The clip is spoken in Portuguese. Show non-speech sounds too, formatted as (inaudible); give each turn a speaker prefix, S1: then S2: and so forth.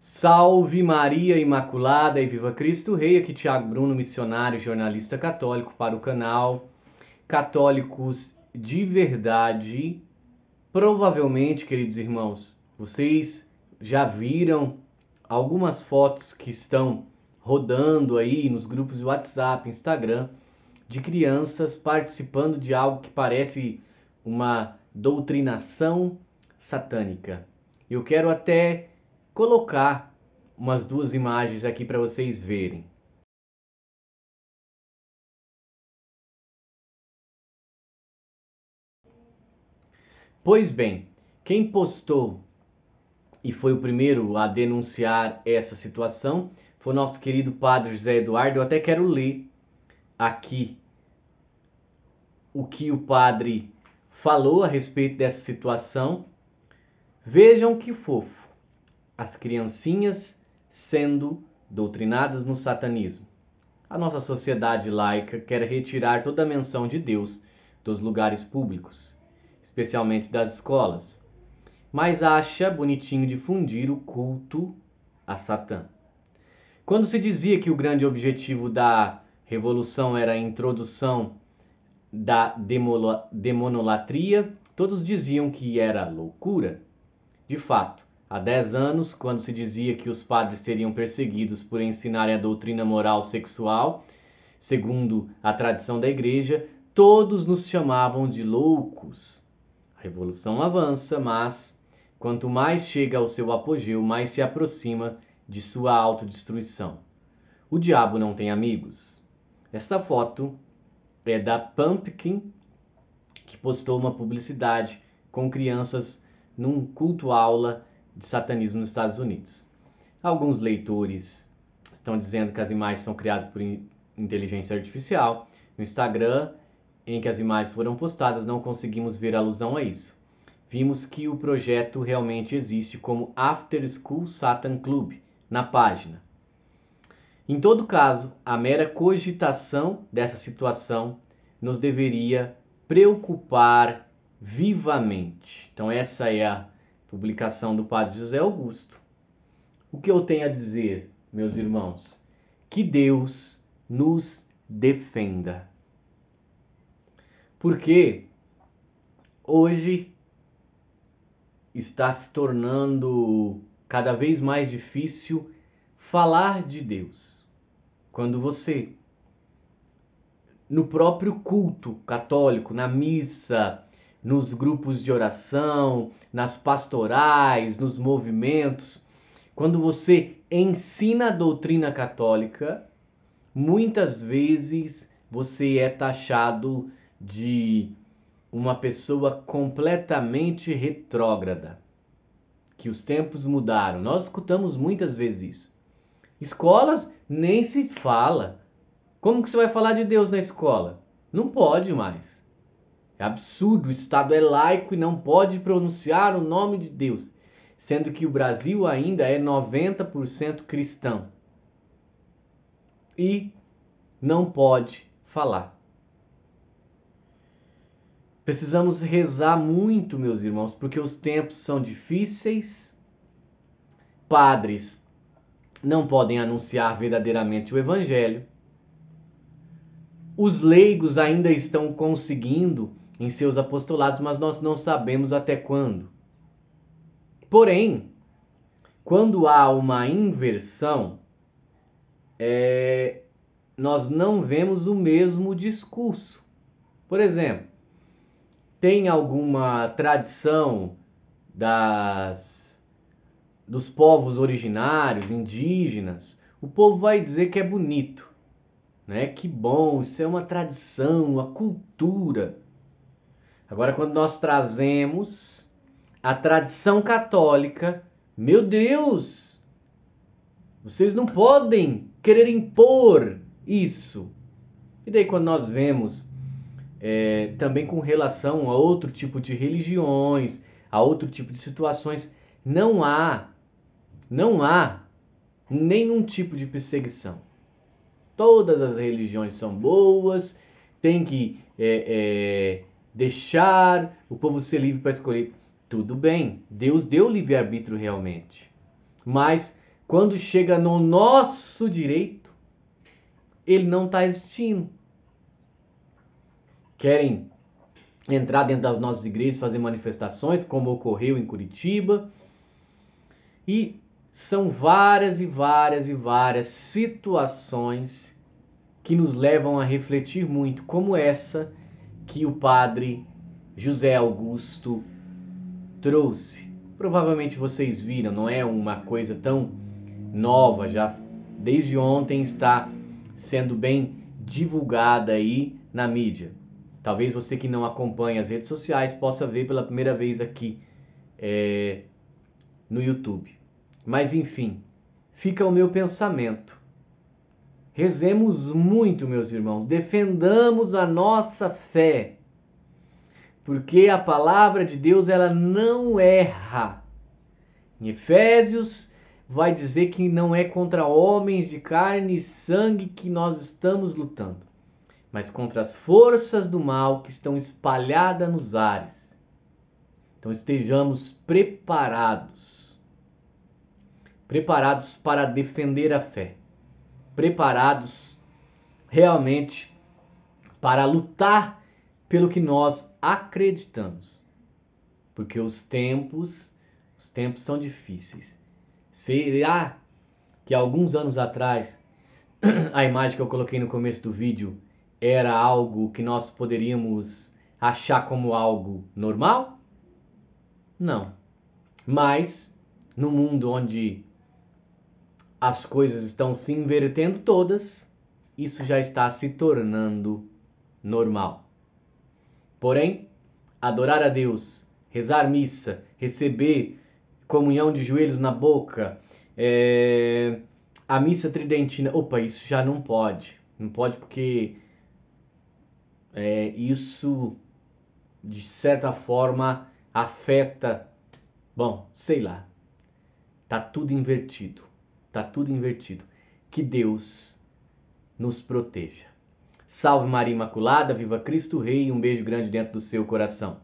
S1: Salve Maria Imaculada e Viva Cristo Rei, aqui Tiago Bruno, missionário e jornalista católico para o canal Católicos de Verdade. Provavelmente, queridos irmãos, vocês já viram algumas fotos que estão rodando aí nos grupos de WhatsApp, Instagram, de crianças participando de algo que parece uma doutrinação satânica. Eu quero até colocar umas duas imagens aqui para vocês verem. Pois bem, quem postou e foi o primeiro a denunciar essa situação foi nosso querido padre José Eduardo. Eu até quero ler aqui o que o padre falou a respeito dessa situação. Vejam que fofo as criancinhas sendo doutrinadas no satanismo. A nossa sociedade laica quer retirar toda a menção de Deus dos lugares públicos, especialmente das escolas, mas acha bonitinho difundir o culto a Satã. Quando se dizia que o grande objetivo da revolução era a introdução da demonolatria, todos diziam que era loucura. De fato, Há dez anos, quando se dizia que os padres seriam perseguidos por ensinarem a doutrina moral sexual, segundo a tradição da Igreja, todos nos chamavam de loucos. A revolução avança, mas quanto mais chega ao seu apogeu, mais se aproxima de sua autodestruição. O diabo não tem amigos. Essa foto é da Pumpkin, que postou uma publicidade com crianças num culto aula de satanismo nos Estados Unidos. Alguns leitores estão dizendo que as imagens são criadas por inteligência artificial. No Instagram, em que as imagens foram postadas, não conseguimos ver alusão a isso. Vimos que o projeto realmente existe como After School Satan Club na página. Em todo caso, a mera cogitação dessa situação nos deveria preocupar vivamente. Então, essa é a publicação do Padre José Augusto. O que eu tenho a dizer, meus irmãos? Que Deus nos defenda. Porque hoje está se tornando cada vez mais difícil falar de Deus. Quando você, no próprio culto católico, na missa, nos grupos de oração, nas pastorais, nos movimentos. Quando você ensina a doutrina católica, muitas vezes você é taxado de uma pessoa completamente retrógrada, que os tempos mudaram. Nós escutamos muitas vezes isso. Escolas nem se fala. Como que você vai falar de Deus na escola? Não pode mais. É absurdo, o Estado é laico e não pode pronunciar o nome de Deus, sendo que o Brasil ainda é 90% cristão. E não pode falar. Precisamos rezar muito, meus irmãos, porque os tempos são difíceis. Padres não podem anunciar verdadeiramente o evangelho. Os leigos ainda estão conseguindo em seus apostolados, mas nós não sabemos até quando. Porém, quando há uma inversão, é, nós não vemos o mesmo discurso. Por exemplo, tem alguma tradição das, dos povos originários, indígenas, o povo vai dizer que é bonito, né? Que bom, isso é uma tradição, a cultura. Agora, quando nós trazemos a tradição católica, meu Deus, vocês não podem querer impor isso. E daí, quando nós vemos é, também com relação a outro tipo de religiões, a outro tipo de situações, não há, não há nenhum tipo de perseguição. Todas as religiões são boas, tem que é, é, deixar o povo ser livre para escolher. Tudo bem, Deus deu livre-arbítrio realmente. Mas quando chega no nosso direito, ele não está existindo. Querem entrar dentro das nossas igrejas, fazer manifestações, como ocorreu em Curitiba. E são várias e várias e várias situações que nos levam a refletir muito, como essa que o padre José Augusto trouxe. Provavelmente vocês viram, não é uma coisa tão nova, já desde ontem está sendo bem divulgada aí na mídia. Talvez você que não acompanha as redes sociais possa ver pela primeira vez aqui é, no YouTube. Mas enfim, fica o meu pensamento Rezemos muito, meus irmãos, defendamos a nossa fé, porque a palavra de Deus ela não erra. Em Efésios vai dizer que não é contra homens de carne e sangue que nós estamos lutando, mas contra as forças do mal que estão espalhadas nos ares. Então estejamos preparados preparados para defender a fé preparados realmente para lutar pelo que nós acreditamos. Porque os tempos, os tempos são difíceis. Será que alguns anos atrás (clears throat) a imagem que eu coloquei no começo do vídeo era algo que nós poderíamos achar como algo normal? Não. Mas no mundo onde as coisas estão se invertendo todas, isso já está se tornando normal. Porém, adorar a Deus, rezar missa, receber comunhão de joelhos na boca, é, a missa tridentina, opa, isso já não pode. Não pode porque é, isso, de certa forma, afeta. Bom, sei lá. Tá tudo invertido. Está tudo invertido. Que Deus nos proteja. Salve Maria Imaculada, viva Cristo Rei, um beijo grande dentro do seu coração.